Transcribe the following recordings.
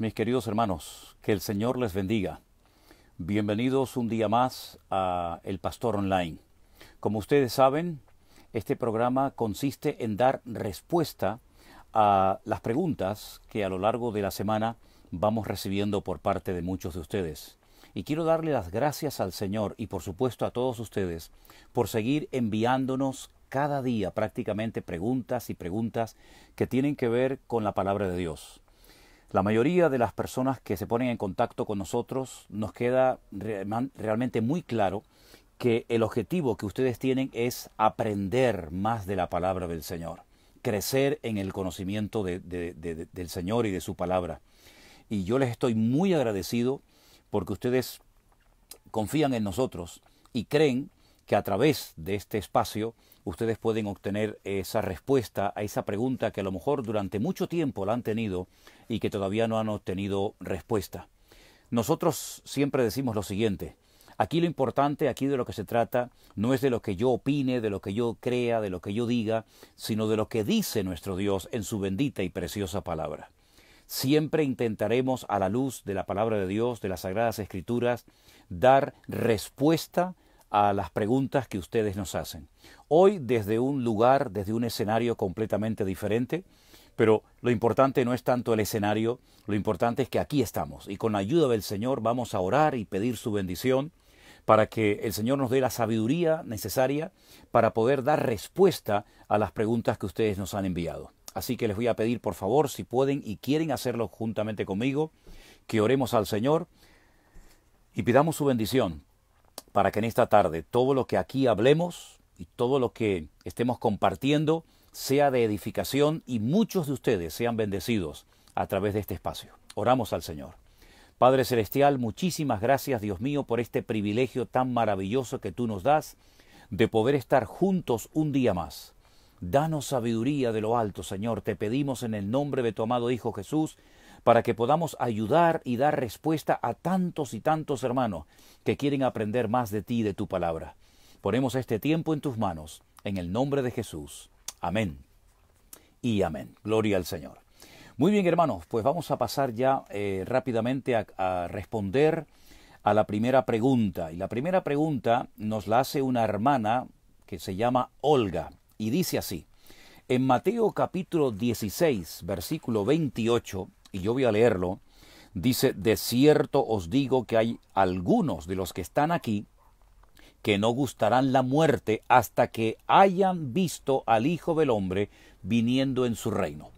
mis queridos hermanos. Que el Señor les bendiga. Bienvenidos un día más a El Pastor Online. Como ustedes saben, este programa consiste en dar respuesta a las preguntas que a lo largo de la semana vamos recibiendo por parte de muchos de ustedes. Y quiero darle las gracias al Señor y por supuesto a todos ustedes por seguir enviándonos cada día prácticamente preguntas y preguntas que tienen que ver con la palabra de Dios. La mayoría de las personas que se ponen en contacto con nosotros nos queda realmente muy claro que el objetivo que ustedes tienen es aprender más de la palabra del Señor, crecer en el conocimiento del Señor y de su palabra. Y yo les estoy muy agradecido porque ustedes confían en nosotros y creen que a través de este espacio ustedes pueden obtener esa respuesta a esa pregunta que a lo mejor durante mucho tiempo la han tenido y que todavía no han obtenido respuesta. Nosotros siempre decimos lo siguiente, aquí lo importante, aquí de lo que se trata, no es de lo que yo opine, de lo que yo crea, de lo que yo diga, sino de lo que dice nuestro Dios en su bendita y preciosa palabra. Siempre intentaremos, a la luz de la palabra de Dios, de las sagradas escrituras, dar respuesta a a las preguntas que ustedes nos hacen. Hoy desde un lugar, desde un escenario completamente diferente, pero lo importante no es tanto el escenario, lo importante es que aquí estamos y con la ayuda del Señor vamos a orar y pedir su bendición para que el Señor nos dé la sabiduría necesaria para poder dar respuesta a las preguntas que ustedes nos han enviado. Así que les voy a pedir por favor, si pueden y quieren hacerlo juntamente conmigo, que oremos al Señor y pidamos su bendición para que en esta tarde todo lo que aquí hablemos y todo lo que estemos compartiendo sea de edificación y muchos de ustedes sean bendecidos a través de este espacio. Oramos al Señor. Padre Celestial, muchísimas gracias Dios mío por este privilegio tan maravilloso que tú nos das de poder estar juntos un día más. Danos sabiduría de lo alto, Señor, te pedimos en el nombre de tu amado Hijo Jesús, para que podamos ayudar y dar respuesta a tantos y tantos hermanos que quieren aprender más de ti y de tu palabra. Ponemos este tiempo en tus manos, en el nombre de Jesús. Amén. Y amén. Gloria al Señor. Muy bien, hermanos, pues vamos a pasar ya eh, rápidamente a, a responder a la primera pregunta. Y la primera pregunta nos la hace una hermana que se llama Olga y dice así. En Mateo capítulo 16, versículo 28, y yo voy a leerlo, dice, de cierto os digo que hay algunos de los que están aquí que no gustarán la muerte hasta que hayan visto al Hijo del Hombre viniendo en su reino.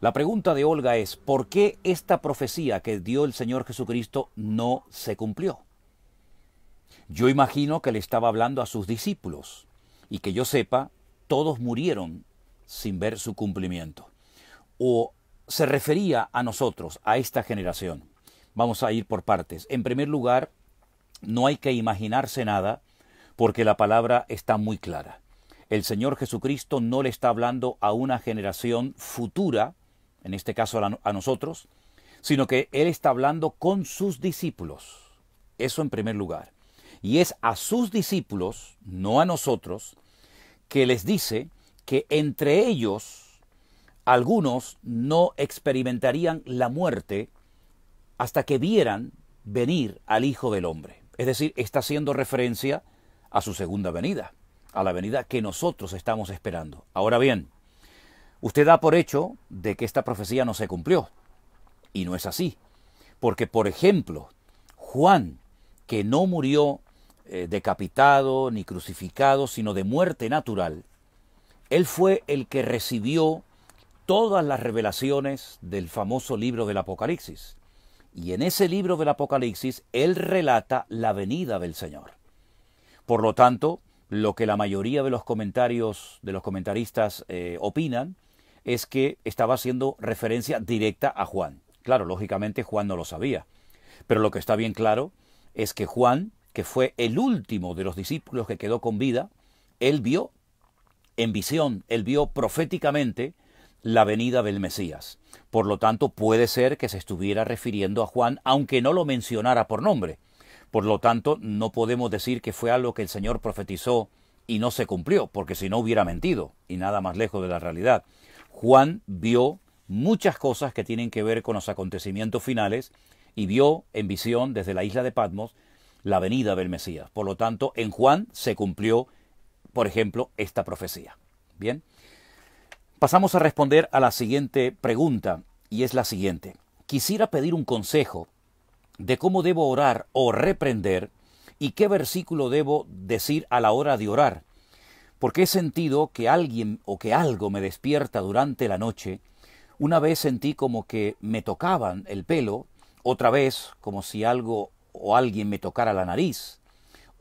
La pregunta de Olga es, ¿por qué esta profecía que dio el Señor Jesucristo no se cumplió? Yo imagino que le estaba hablando a sus discípulos y que yo sepa, todos murieron sin ver su cumplimiento. O se refería a nosotros, a esta generación. Vamos a ir por partes. En primer lugar, no hay que imaginarse nada porque la palabra está muy clara. El Señor Jesucristo no le está hablando a una generación futura, en este caso a nosotros, sino que Él está hablando con sus discípulos. Eso en primer lugar. Y es a sus discípulos, no a nosotros, que les dice que entre ellos algunos no experimentarían la muerte hasta que vieran venir al Hijo del Hombre. Es decir, está haciendo referencia a su segunda venida, a la venida que nosotros estamos esperando. Ahora bien, usted da por hecho de que esta profecía no se cumplió. Y no es así. Porque, por ejemplo, Juan, que no murió eh, decapitado ni crucificado, sino de muerte natural, él fue el que recibió todas las revelaciones del famoso libro del Apocalipsis. Y en ese libro del Apocalipsis él relata la venida del Señor. Por lo tanto, lo que la mayoría de los comentarios de los comentaristas eh, opinan es que estaba haciendo referencia directa a Juan. Claro, lógicamente Juan no lo sabía. Pero lo que está bien claro es que Juan, que fue el último de los discípulos que quedó con vida, él vio en visión, él vio proféticamente la venida del Mesías. Por lo tanto, puede ser que se estuviera refiriendo a Juan, aunque no lo mencionara por nombre. Por lo tanto, no podemos decir que fue algo que el Señor profetizó y no se cumplió, porque si no hubiera mentido, y nada más lejos de la realidad. Juan vio muchas cosas que tienen que ver con los acontecimientos finales y vio en visión desde la isla de Patmos la venida del Mesías. Por lo tanto, en Juan se cumplió, por ejemplo, esta profecía. Bien. Pasamos a responder a la siguiente pregunta, y es la siguiente. Quisiera pedir un consejo de cómo debo orar o reprender y qué versículo debo decir a la hora de orar, porque he sentido que alguien o que algo me despierta durante la noche. Una vez sentí como que me tocaban el pelo, otra vez como si algo o alguien me tocara la nariz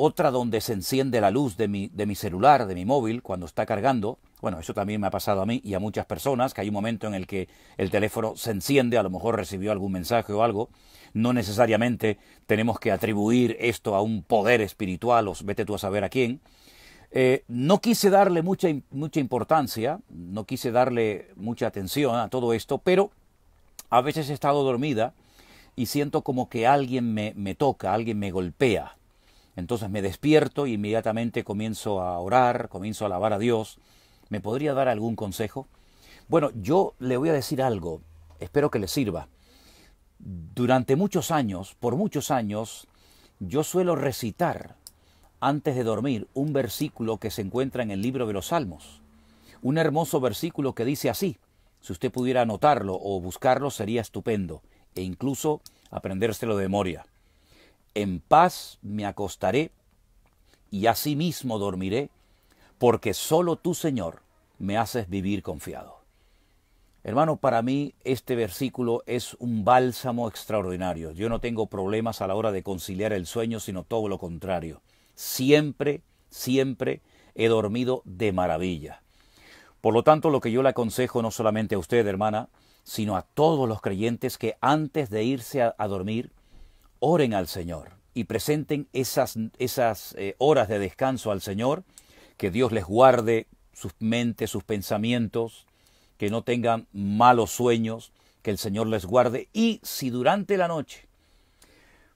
otra donde se enciende la luz de mi, de mi celular, de mi móvil, cuando está cargando. Bueno, eso también me ha pasado a mí y a muchas personas, que hay un momento en el que el teléfono se enciende, a lo mejor recibió algún mensaje o algo. No necesariamente tenemos que atribuir esto a un poder espiritual o vete tú a saber a quién. Eh, no quise darle mucha, mucha importancia, no quise darle mucha atención a todo esto, pero a veces he estado dormida y siento como que alguien me toca, alguien me golpea entonces me despierto e inmediatamente comienzo a orar, comienzo a alabar a Dios. ¿Me podría dar algún consejo? Bueno, yo le voy a decir algo, espero que le sirva. Durante muchos años, por muchos años, yo suelo recitar antes de dormir un versículo que se encuentra en el libro de los Salmos. Un hermoso versículo que dice así. Si usted pudiera anotarlo o buscarlo sería estupendo e incluso aprendérselo de memoria. En paz me acostaré y asimismo dormiré, porque solo tú, Señor, me haces vivir confiado. Hermano, para mí este versículo es un bálsamo extraordinario. Yo no tengo problemas a la hora de conciliar el sueño, sino todo lo contrario. Siempre, siempre he dormido de maravilla. Por lo tanto, lo que yo le aconsejo no solamente a usted, hermana, sino a todos los creyentes que antes de irse a, a dormir oren al Señor y presenten esas, esas eh, horas de descanso al Señor, que Dios les guarde sus mentes, sus pensamientos, que no tengan malos sueños, que el Señor les guarde. Y si durante la noche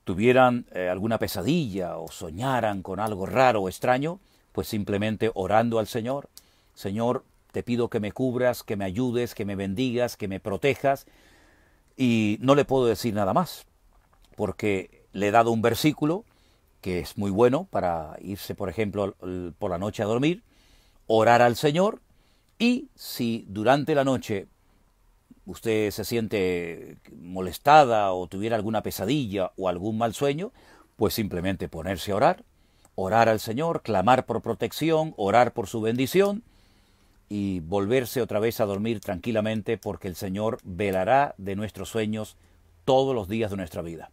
tuvieran eh, alguna pesadilla o soñaran con algo raro o extraño, pues simplemente orando al Señor, Señor, te pido que me cubras, que me ayudes, que me bendigas, que me protejas, y no le puedo decir nada más, porque le he dado un versículo que es muy bueno para irse, por ejemplo, por la noche a dormir, orar al Señor y si durante la noche usted se siente molestada o tuviera alguna pesadilla o algún mal sueño, pues simplemente ponerse a orar, orar al Señor, clamar por protección, orar por su bendición y volverse otra vez a dormir tranquilamente porque el Señor velará de nuestros sueños todos los días de nuestra vida.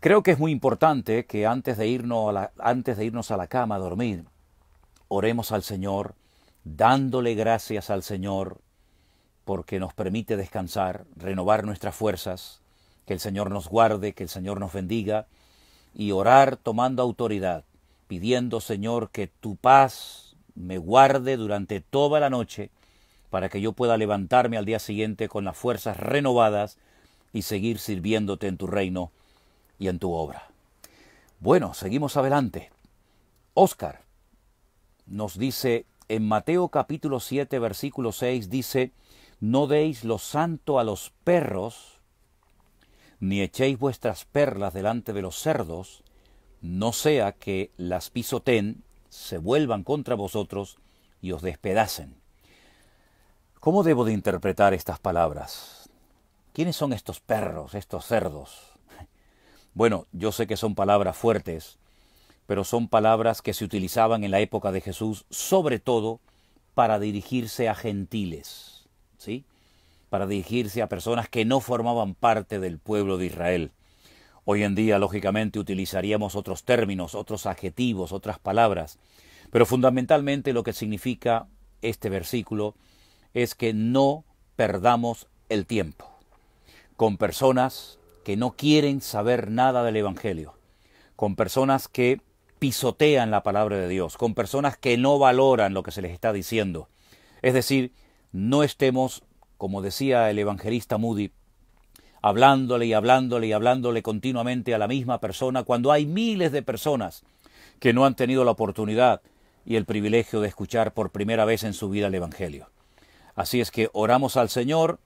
Creo que es muy importante que antes de, irnos a la, antes de irnos a la cama a dormir, oremos al Señor, dándole gracias al Señor, porque nos permite descansar, renovar nuestras fuerzas, que el Señor nos guarde, que el Señor nos bendiga, y orar tomando autoridad, pidiendo, Señor, que tu paz me guarde durante toda la noche, para que yo pueda levantarme al día siguiente con las fuerzas renovadas y seguir sirviéndote en tu reino y en tu obra. Bueno, seguimos adelante. Óscar nos dice en Mateo capítulo 7 versículo 6 dice, no deis lo santo a los perros, ni echéis vuestras perlas delante de los cerdos, no sea que las pisoten, se vuelvan contra vosotros y os despedacen. ¿Cómo debo de interpretar estas palabras? ¿Quiénes son estos perros, estos cerdos? Bueno, yo sé que son palabras fuertes, pero son palabras que se utilizaban en la época de Jesús, sobre todo para dirigirse a gentiles, ¿sí? Para dirigirse a personas que no formaban parte del pueblo de Israel. Hoy en día, lógicamente, utilizaríamos otros términos, otros adjetivos, otras palabras, pero fundamentalmente lo que significa este versículo es que no perdamos el tiempo con personas que no quieren saber nada del Evangelio, con personas que pisotean la palabra de Dios, con personas que no valoran lo que se les está diciendo. Es decir, no estemos, como decía el evangelista Moody, hablándole y hablándole y hablándole continuamente a la misma persona cuando hay miles de personas que no han tenido la oportunidad y el privilegio de escuchar por primera vez en su vida el Evangelio. Así es que oramos al Señor,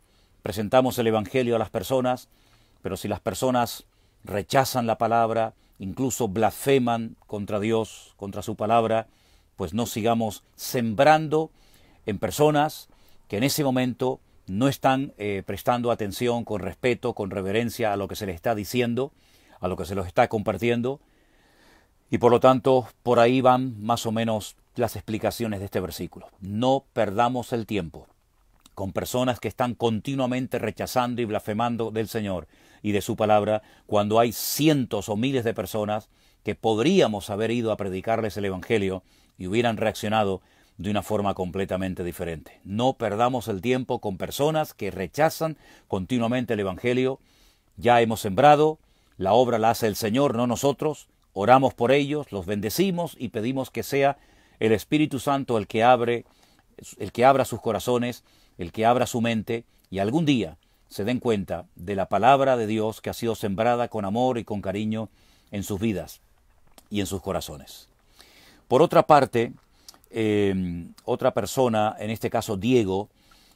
presentamos el Evangelio a las personas, pero si las personas rechazan la palabra, incluso blasfeman contra Dios, contra su palabra, pues no sigamos sembrando en personas que en ese momento no están eh, prestando atención con respeto, con reverencia a lo que se les está diciendo, a lo que se los está compartiendo. Y por lo tanto, por ahí van más o menos las explicaciones de este versículo. No perdamos el tiempo con personas que están continuamente rechazando y blasfemando del Señor y de su palabra, cuando hay cientos o miles de personas que podríamos haber ido a predicarles el Evangelio y hubieran reaccionado de una forma completamente diferente. No perdamos el tiempo con personas que rechazan continuamente el Evangelio. Ya hemos sembrado, la obra la hace el Señor, no nosotros. Oramos por ellos, los bendecimos y pedimos que sea el Espíritu Santo el que abre el que abra sus corazones el que abra su mente y algún día se den cuenta de la palabra de Dios que ha sido sembrada con amor y con cariño en sus vidas y en sus corazones. Por otra parte, em, otra persona, en este caso Diego,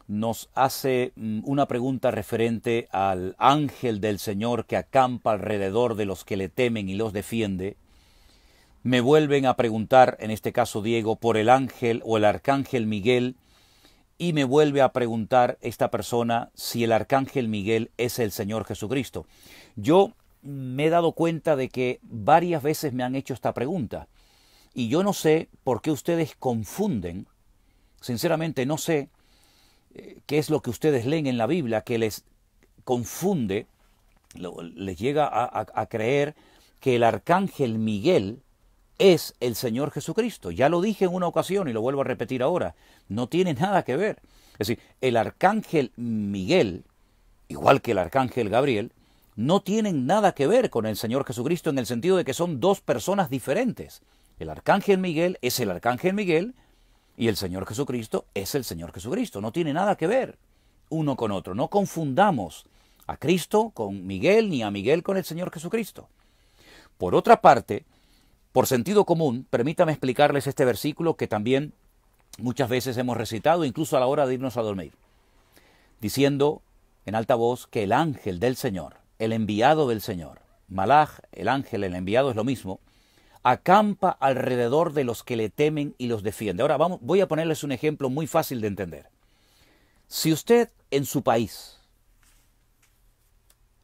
nos hace mm, una pregunta referente al ángel del Señor que acampa alrededor de los que le temen y los defiende. Me vuelven a preguntar, en este caso Diego, por el ángel o el arcángel Miguel, y me vuelve a preguntar esta persona si el arcángel Miguel es el Señor Jesucristo. Yo me he dado cuenta de que varias veces me han hecho esta pregunta. Y yo no sé por qué ustedes confunden, sinceramente no sé eh, qué es lo que ustedes leen en la Biblia que les confunde, les llega a, creer que el arcángel Miguel es el Señor Jesucristo. Ya lo dije en una ocasión y lo vuelvo a repetir ahora. No tiene nada que ver. Es decir, el arcángel Miguel, igual que el arcángel Gabriel, no tienen nada que ver con el Señor Jesucristo en el sentido de que son dos personas diferentes. El arcángel Miguel es el arcángel Miguel y el Señor Jesucristo es el Señor Jesucristo. No tiene nada que ver uno con otro. No confundamos a Cristo con Miguel ni a Miguel con el Señor Jesucristo. Por otra parte, por sentido común, permítame explicarles este versículo que también muchas veces hemos recitado, incluso a la hora de irnos a dormir, diciendo en alta voz que el ángel del Señor, el enviado del Señor, Malach, el ángel, el enviado es lo mismo, acampa alrededor de los que le temen y los defiende. Ahora voy a ponerles un ejemplo muy fácil de entender. Si usted en su país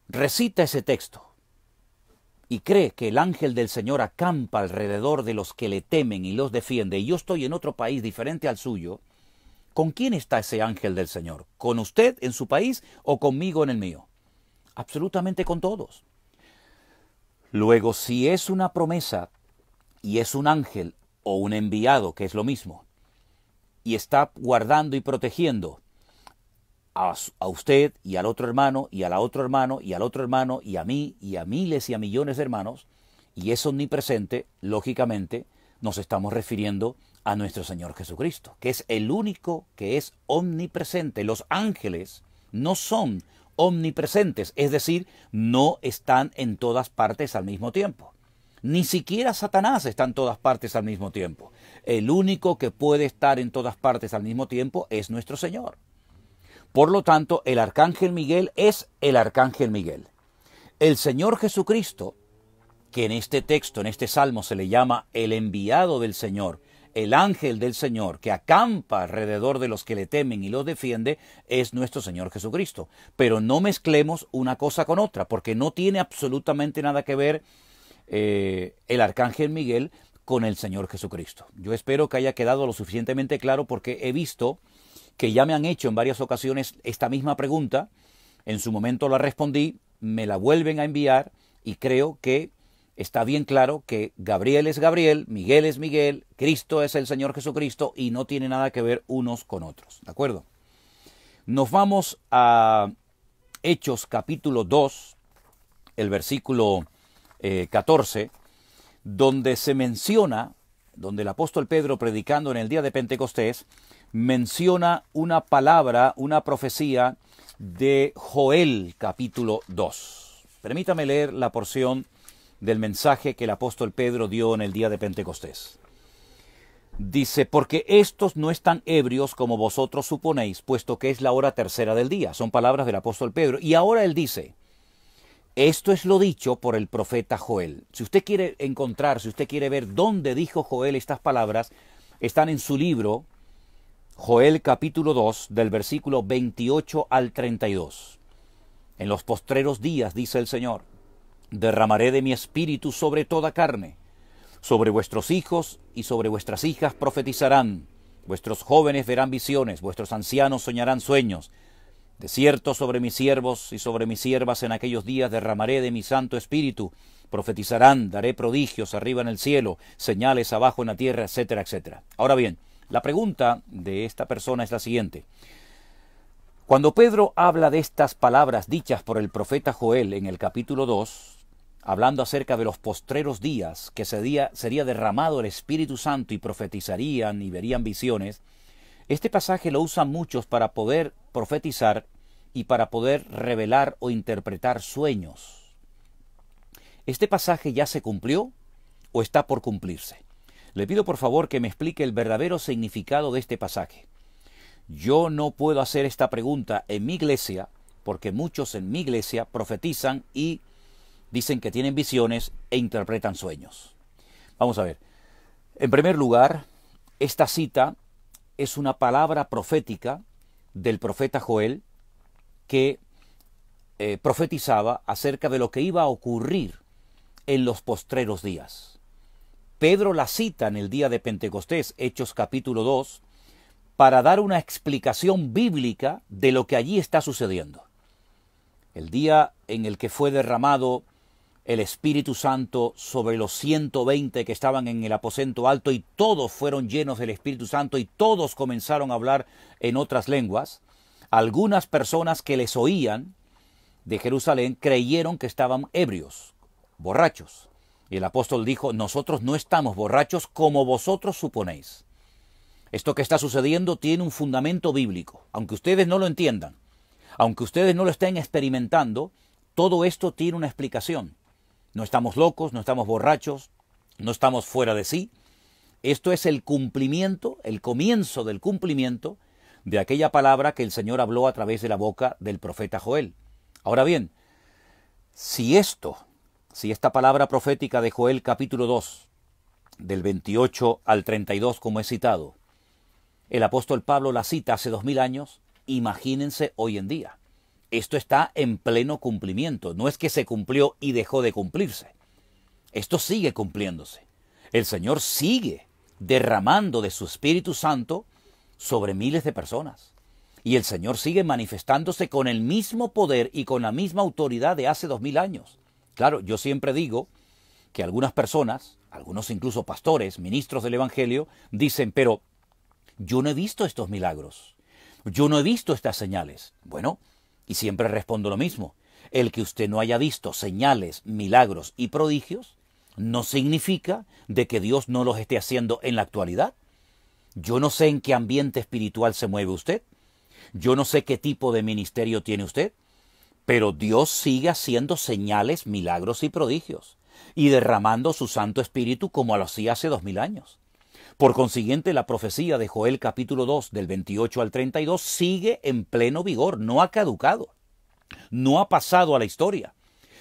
recita ese texto y cree que el ángel del Señor acampa alrededor de los que le temen y los defiende, y yo estoy en otro país diferente al suyo, ¿con quién está ese ángel del Señor? ¿Con usted en su país o conmigo en el mío? Absolutamente con todos. Luego, si es una promesa y es un ángel o un enviado, que es lo mismo, y está guardando y protegiendo, a, usted y al otro hermano y al otro hermano y al otro hermano y a mí y a miles y a millones de hermanos, y es omnipresente, lógicamente, nos estamos refiriendo a nuestro Señor Jesucristo, que es el único que es omnipresente. Los ángeles no son omnipresentes, es decir, no están en todas partes al mismo tiempo. Ni siquiera Satanás está en todas partes al mismo tiempo. El único que puede estar en todas partes al mismo tiempo es nuestro Señor. Por lo tanto, el arcángel Miguel es el arcángel Miguel. El Señor Jesucristo, que en este texto, en este salmo se le llama el enviado del Señor, el ángel del Señor que acampa alrededor de los que le temen y los defiende, es nuestro Señor Jesucristo. Pero no mezclemos una cosa con otra, porque no tiene absolutamente nada que ver eh, el arcángel Miguel con el Señor Jesucristo. Yo espero que haya quedado lo suficientemente claro porque he visto que ya me han hecho en varias ocasiones esta misma pregunta, en su momento la respondí, me la vuelven a enviar y creo que está bien claro que Gabriel es Gabriel, Miguel es Miguel, Cristo es el Señor Jesucristo y no tiene nada que ver unos con otros, ¿de acuerdo? Nos vamos a Hechos capítulo 2, el versículo 14, eh, donde se menciona, donde el apóstol Pedro predicando en el día de Pentecostés, menciona una palabra, una profecía de Joel capítulo 2. Permítame leer la porción del mensaje que el apóstol Pedro dio en el día de Pentecostés. Dice, porque estos no están ebrios como vosotros suponéis, puesto que es la hora tercera del día. Son palabras del apóstol Pedro. Y ahora él dice, esto es lo dicho por el profeta Joel. Si usted quiere encontrar, si usted quiere ver dónde dijo Joel estas palabras, están en su libro, Joel capítulo 2 del versículo 28 al 32. En los postreros días, dice el Señor, derramaré de mi espíritu sobre toda carne. Sobre vuestros hijos y sobre vuestras hijas profetizarán. Vuestros jóvenes verán visiones, vuestros ancianos soñarán sueños. De cierto sobre mis siervos y sobre mis siervas en aquellos días derramaré de mi santo espíritu. Profetizarán, daré prodigios arriba en el cielo, señales abajo en la tierra, etcétera, etcétera. Ahora bien, la pregunta de esta persona es la siguiente. Cuando Pedro habla de estas palabras dichas por el profeta Joel en el capítulo 2, hablando acerca de los postreros días, que sería, sería derramado el Espíritu Santo y profetizarían y verían visiones, este pasaje lo usan muchos para poder profetizar y para poder revelar o interpretar sueños. ¿Este pasaje ya se cumplió o está por cumplirse? Le pido por favor que me explique el verdadero significado de este pasaje. Yo no puedo hacer esta pregunta en mi iglesia porque muchos en mi iglesia profetizan y dicen que tienen visiones e interpretan sueños. Vamos a ver. En primer lugar, esta cita es una palabra profética del profeta Joel que eh, profetizaba acerca de lo que iba a ocurrir en los postreros días. Pedro la cita en el día de Pentecostés, Hechos capítulo 2, para dar una explicación bíblica de lo que allí está sucediendo. El día en el que fue derramado el Espíritu Santo sobre los 120 que estaban en el aposento alto y todos fueron llenos del Espíritu Santo y todos comenzaron a hablar en otras lenguas. Algunas personas que les oían de Jerusalén creyeron que estaban ebrios, borrachos. Y el apóstol dijo, nosotros no estamos borrachos como vosotros suponéis. Esto que está sucediendo tiene un fundamento bíblico. Aunque ustedes no lo entiendan, aunque ustedes no lo estén experimentando, todo esto tiene una explicación. No estamos locos, no estamos borrachos, no estamos fuera de sí. Esto es el cumplimiento, el comienzo del cumplimiento de aquella palabra que el Señor habló a través de la boca del profeta Joel. Ahora bien, si esto si esta palabra profética de Joel capítulo 2, del 28 al 32, como he citado, el apóstol Pablo la cita hace dos mil años, imagínense hoy en día. Esto está en pleno cumplimiento, no es que se cumplió y dejó de cumplirse. Esto sigue cumpliéndose. El Señor sigue derramando de su Espíritu Santo sobre miles de personas. Y el Señor sigue manifestándose con el mismo poder y con la misma autoridad de hace dos mil años. Claro, yo siempre digo que algunas personas, algunos incluso pastores, ministros del Evangelio, dicen, pero yo no he visto estos milagros, yo no he visto estas señales. Bueno, y siempre respondo lo mismo, el que usted no haya visto señales, milagros y prodigios, no significa de que Dios no los esté haciendo en la actualidad. Yo no sé en qué ambiente espiritual se mueve usted. Yo no sé qué tipo de ministerio tiene usted. Pero Dios sigue haciendo señales, milagros y prodigios, y derramando su Santo Espíritu como lo hacía hace dos mil años. Por consiguiente, la profecía de Joel capítulo 2 del 28 al 32 sigue en pleno vigor, no ha caducado, no ha pasado a la historia,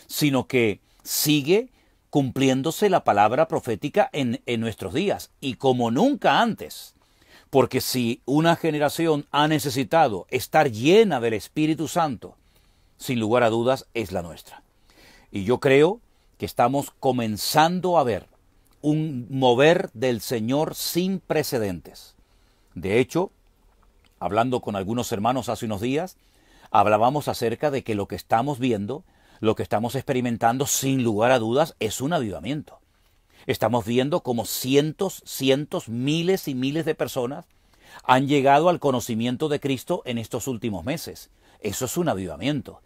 sino que sigue cumpliéndose la palabra profética en, en nuestros días y como nunca antes. Porque si una generación ha necesitado estar llena del Espíritu Santo sin lugar a dudas, es la nuestra. Y yo creo que estamos comenzando a ver un mover del Señor sin precedentes. De hecho, hablando con algunos hermanos hace unos días, hablábamos acerca de que lo que estamos viendo, lo que estamos experimentando, sin lugar a dudas, es un avivamiento. Estamos viendo como cientos, cientos, miles y miles de personas han llegado al conocimiento de Cristo en estos últimos meses. Eso es un avivamiento.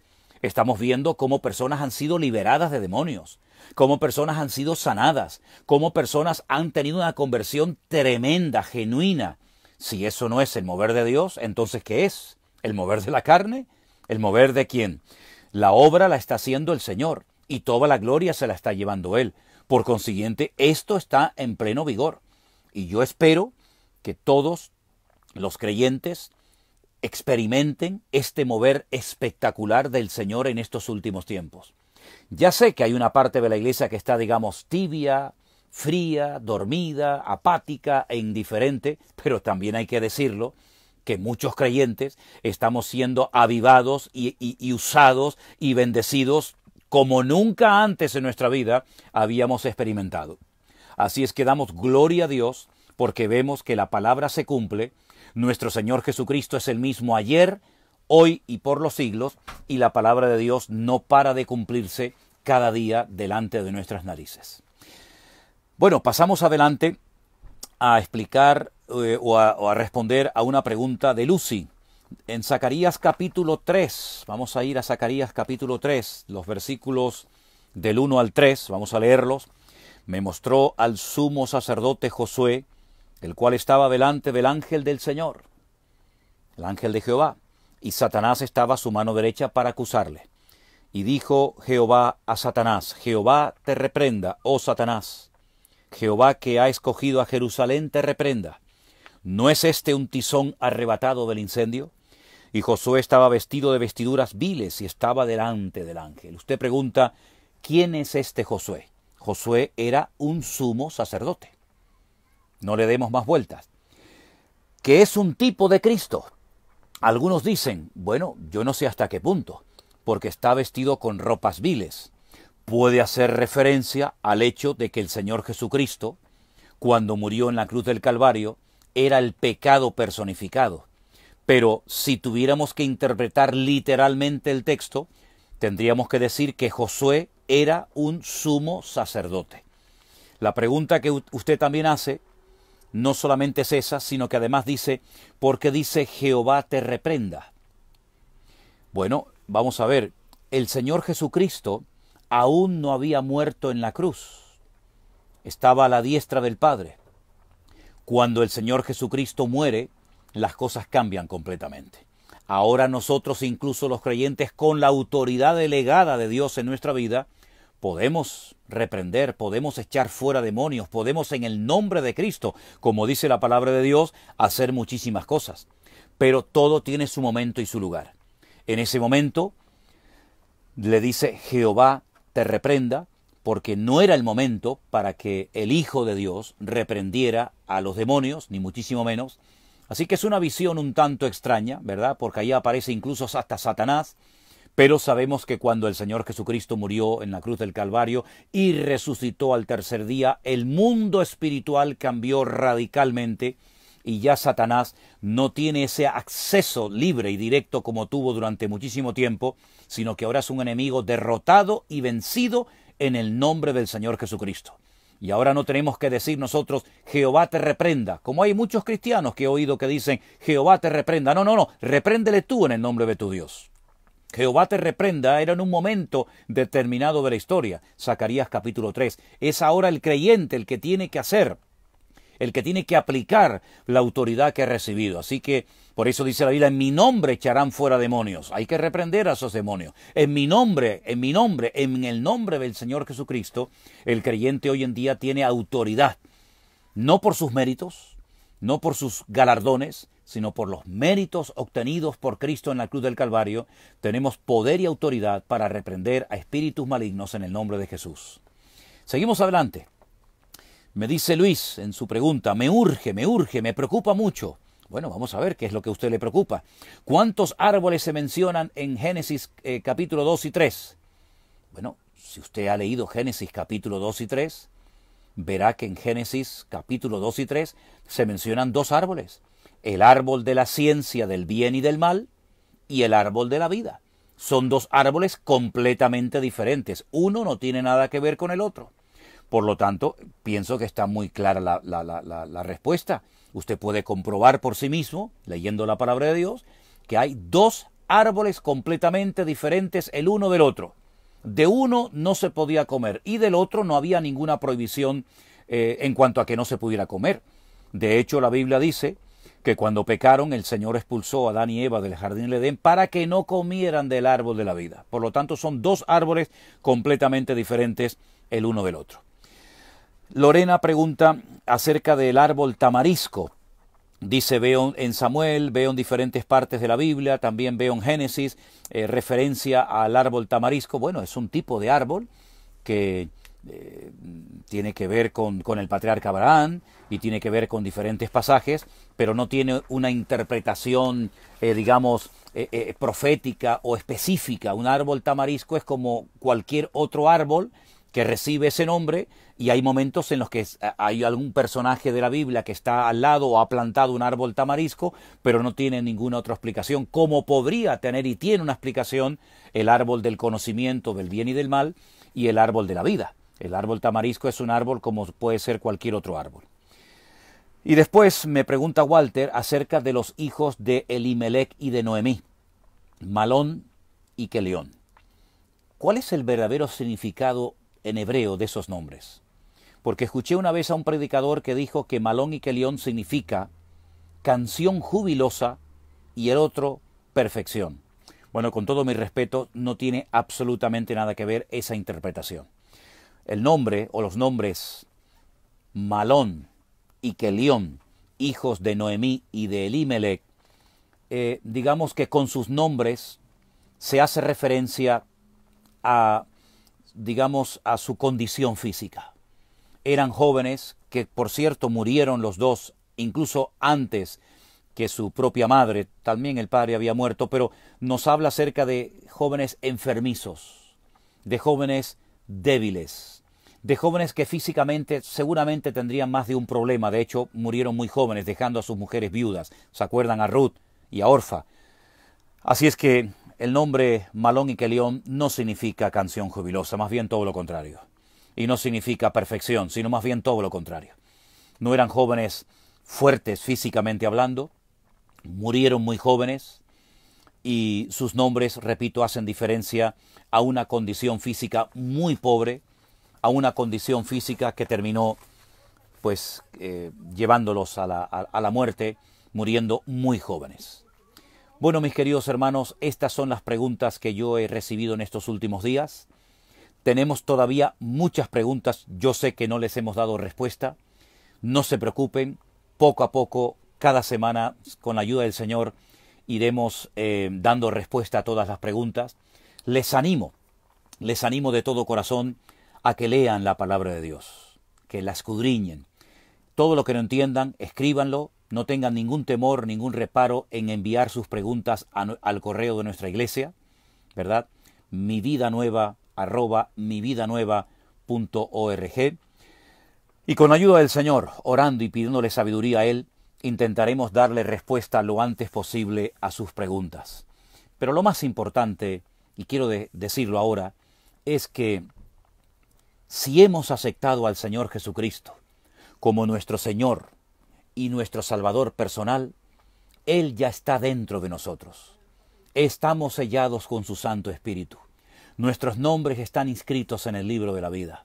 Estamos viendo cómo personas han sido liberadas de demonios, cómo personas han sido sanadas, cómo personas han tenido una conversión tremenda, genuina. Si eso no es el mover de Dios, entonces ¿qué es? ¿El mover de la carne? ¿El mover de quién? La obra la está haciendo el Señor y toda la gloria se la está llevando Él. Por consiguiente, esto está en pleno vigor. Y yo espero que todos los creyentes, experimenten este mover espectacular del Señor en estos últimos tiempos. Ya sé que hay una parte de la iglesia que está, digamos, tibia, fría, dormida, apática e indiferente, pero también hay que decirlo que muchos creyentes estamos siendo avivados y, usados y bendecidos como nunca antes en nuestra vida habíamos experimentado. Así es que damos gloria a Dios porque vemos que la palabra se cumple nuestro Señor Jesucristo es el mismo ayer, hoy y por los siglos, y la palabra de Dios no para de cumplirse cada día delante de nuestras narices. Bueno, pasamos adelante a explicar eh, o, a, o a responder a una pregunta de Lucy. En Zacarías capítulo 3, vamos a ir a Zacarías capítulo 3, los versículos del 1 al 3, vamos a leerlos. Me mostró al sumo sacerdote Josué, el cual estaba delante del ángel del Señor, el ángel de Jehová, y Satanás estaba a su mano derecha para acusarle. Y dijo Jehová a Satanás, Jehová te reprenda, oh Satanás, Jehová que ha escogido a Jerusalén te reprenda. ¿No es este un tizón arrebatado del incendio? Y Josué estaba vestido de vestiduras viles y estaba delante del ángel. Usted pregunta, ¿quién es este Josué? Josué era un sumo sacerdote. No le demos más vueltas. Que es un tipo de Cristo. Algunos dicen, bueno, yo no sé hasta qué punto, porque está vestido con ropas viles. Puede hacer referencia al hecho de que el Señor Jesucristo, cuando murió en la cruz del Calvario, era el pecado personificado. Pero si tuviéramos que interpretar literalmente el texto, tendríamos que decir que Josué era un sumo sacerdote. La pregunta que usted también hace no solamente es esa, sino que además dice, porque dice Jehová te reprenda. Bueno, vamos a ver, el Señor Jesucristo aún no había muerto en la cruz, estaba a la diestra del Padre. Cuando el Señor Jesucristo muere, las cosas cambian completamente. Ahora nosotros, incluso los creyentes, con la autoridad delegada de Dios en nuestra vida, podemos reprender, podemos echar fuera demonios, podemos en el nombre de Cristo, como dice la palabra de Dios, hacer muchísimas cosas. Pero todo tiene su momento y su lugar. En ese momento le dice Jehová te reprenda, porque no era el momento para que el Hijo de Dios reprendiera a los demonios, ni muchísimo menos. Así que es una visión un tanto extraña, ¿verdad? Porque ahí aparece incluso hasta Satanás, pero sabemos que cuando el Señor Jesucristo murió en la cruz del Calvario y resucitó al tercer día, el mundo espiritual cambió radicalmente y ya Satanás no tiene ese acceso libre y directo como tuvo durante muchísimo tiempo, sino que ahora es un enemigo derrotado y vencido en el nombre del Señor Jesucristo. Y ahora no tenemos que decir nosotros, Jehová te reprenda, como hay muchos cristianos que he oído que dicen, Jehová te reprenda. No, no, no, repréndele tú en el nombre de tu Dios. Jehová te reprenda era en un momento determinado de la historia, Zacarías capítulo 3. Es ahora el creyente el que tiene que hacer, el que tiene que aplicar la autoridad que ha recibido. Así que por eso dice la Biblia, en mi nombre echarán fuera demonios. Hay que reprender a esos demonios. En mi nombre, en mi nombre, en el nombre del Señor Jesucristo, el creyente hoy en día tiene autoridad. No por sus méritos, no por sus galardones, sino por los méritos obtenidos por Cristo en la cruz del Calvario, tenemos poder y autoridad para reprender a espíritus malignos en el nombre de Jesús. Seguimos adelante. Me dice Luis en su pregunta, me urge, me urge, me preocupa mucho. Bueno, vamos a ver qué es lo que a usted le preocupa. ¿Cuántos árboles se mencionan en Génesis eh, capítulo 2 y 3? Bueno, si usted ha leído Génesis capítulo 2 y 3, verá que en Génesis capítulo 2 y 3 se mencionan dos árboles el árbol de la ciencia del bien y del mal y el árbol de la vida. Son dos árboles completamente diferentes. Uno no tiene nada que ver con el otro. Por lo tanto, pienso que está muy clara la, respuesta. Usted puede comprobar por sí mismo, leyendo la palabra de Dios, que hay dos árboles completamente diferentes el uno del otro. De uno no se podía comer y del otro no había ninguna prohibición eh, en cuanto a que no se pudiera comer. De hecho, la Biblia dice que cuando pecaron el Señor expulsó a Adán y Eva del jardín del Edén para que no comieran del árbol de la vida. Por lo tanto, son dos árboles completamente diferentes el uno del otro. Lorena pregunta acerca del árbol tamarisco. Dice, veo en Samuel, veo en diferentes partes de la Biblia, también veo en Génesis eh, referencia al árbol tamarisco. Bueno, es un tipo de árbol que eh, tiene que ver con, con el patriarca Abraham, y tiene que ver con diferentes pasajes, pero no tiene una interpretación, eh, digamos, eh, eh, profética o específica. Un árbol tamarisco es como cualquier otro árbol que recibe ese nombre y hay momentos en los que hay algún personaje de la Biblia que está al lado o ha plantado un árbol tamarisco, pero no tiene ninguna otra explicación, como podría tener y tiene una explicación el árbol del conocimiento del bien y del mal y el árbol de la vida. El árbol tamarisco es un árbol como puede ser cualquier otro árbol. Y después me pregunta Walter acerca de los hijos de Elimelech y de Noemí, Malón y Keleón. ¿Cuál es el verdadero significado en hebreo de esos nombres? Porque escuché una vez a un predicador que dijo que Malón y Keleón significa canción jubilosa y el otro perfección. Bueno, con todo mi respeto, no tiene absolutamente nada que ver esa interpretación. El nombre o los nombres Malón y León, hijos de Noemí y de Elimelech, eh, digamos que con sus nombres se hace referencia a, digamos, a su condición física. Eran jóvenes que, por cierto, murieron los dos, incluso antes que su propia madre, también el padre había muerto, pero nos habla acerca de jóvenes enfermizos, de jóvenes débiles, de jóvenes que físicamente seguramente tendrían más de un problema. De hecho, murieron muy jóvenes, dejando a sus mujeres viudas. ¿Se acuerdan a Ruth y a Orfa? Así es que el nombre Malón y Kelión no significa canción jubilosa, más bien todo lo contrario. Y no significa perfección, sino más bien todo lo contrario. No eran jóvenes fuertes físicamente hablando, murieron muy jóvenes y sus nombres, repito, hacen diferencia a una condición física muy pobre a una condición física que terminó pues eh, llevándolos a la, a, la muerte, muriendo muy jóvenes. Bueno, mis queridos hermanos, estas son las preguntas que yo he recibido en estos últimos días. Tenemos todavía muchas preguntas, yo sé que no les hemos dado respuesta. No se preocupen, poco a poco, cada semana, con la ayuda del Señor, iremos eh, dando respuesta a todas las preguntas. Les animo, les animo de todo corazón a que lean la palabra de Dios, que la escudriñen. Todo lo que no entiendan, escríbanlo, no tengan ningún temor, ningún reparo en enviar sus preguntas al correo de nuestra iglesia, ¿verdad? Mi vida nueva, arroba mi vida nueva Y con ayuda del Señor, orando y pidiéndole sabiduría a Él, intentaremos darle respuesta lo antes posible a sus preguntas. Pero lo más importante, y quiero decirlo ahora, es que si hemos aceptado al Señor Jesucristo como nuestro Señor y nuestro Salvador personal, Él ya está dentro de nosotros. Estamos sellados con su Santo Espíritu. Nuestros nombres están inscritos en el libro de la vida.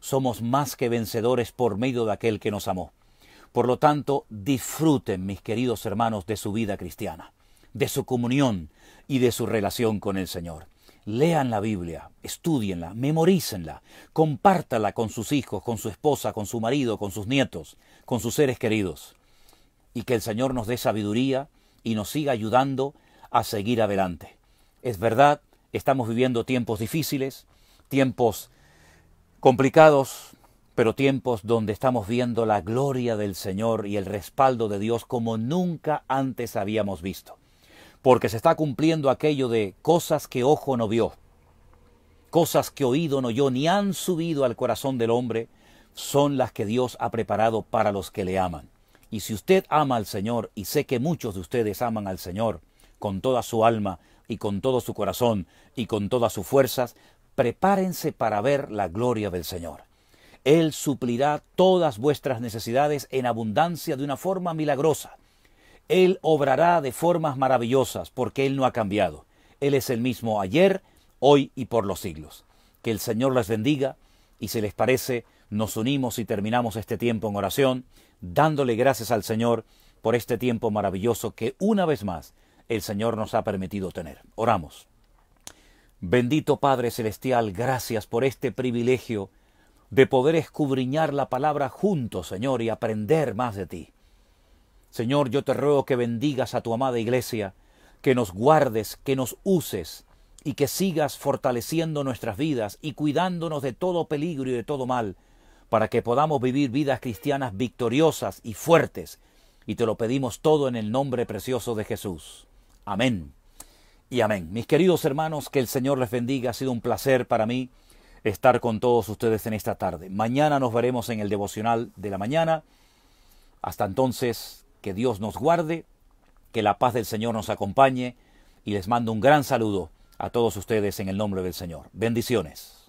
Somos más que vencedores por medio de aquel que nos amó. Por lo tanto, disfruten, mis queridos hermanos, de su vida cristiana, de su comunión y de su relación con el Señor. Lean la Biblia, estudienla, memorícenla, compártala con sus hijos, con su esposa, con su marido, con sus nietos, con sus seres queridos. Y que el Señor nos dé sabiduría y nos siga ayudando a seguir adelante. Es verdad, estamos viviendo tiempos difíciles, tiempos complicados, pero tiempos donde estamos viendo la gloria del Señor y el respaldo de Dios como nunca antes habíamos visto porque se está cumpliendo aquello de cosas que ojo no vio, cosas que oído no oyó, ni han subido al corazón del hombre, son las que Dios ha preparado para los que le aman. Y si usted ama al Señor, y sé que muchos de ustedes aman al Señor con toda su alma y con todo su corazón y con todas sus fuerzas, prepárense para ver la gloria del Señor. Él suplirá todas vuestras necesidades en abundancia de una forma milagrosa. Él obrará de formas maravillosas porque Él no ha cambiado. Él es el mismo ayer, hoy y por los siglos. Que el Señor les bendiga y si les parece, nos unimos y terminamos este tiempo en oración, dándole gracias al Señor por este tiempo maravilloso que una vez más el Señor nos ha permitido tener. Oramos. Bendito Padre Celestial, gracias por este privilegio de poder escudriñar la palabra juntos, Señor, y aprender más de ti. Señor, yo te ruego que bendigas a tu amada iglesia, que nos guardes, que nos uses y que sigas fortaleciendo nuestras vidas y cuidándonos de todo peligro y de todo mal, para que podamos vivir vidas cristianas victoriosas y fuertes. Y te lo pedimos todo en el nombre precioso de Jesús. Amén. Y amén. Mis queridos hermanos, que el Señor les bendiga. Ha sido un placer para mí estar con todos ustedes en esta tarde. Mañana nos veremos en el devocional de la mañana. Hasta entonces, que Dios nos guarde, que la paz del Señor nos acompañe y les mando un gran saludo a todos ustedes en el nombre del Señor. Bendiciones.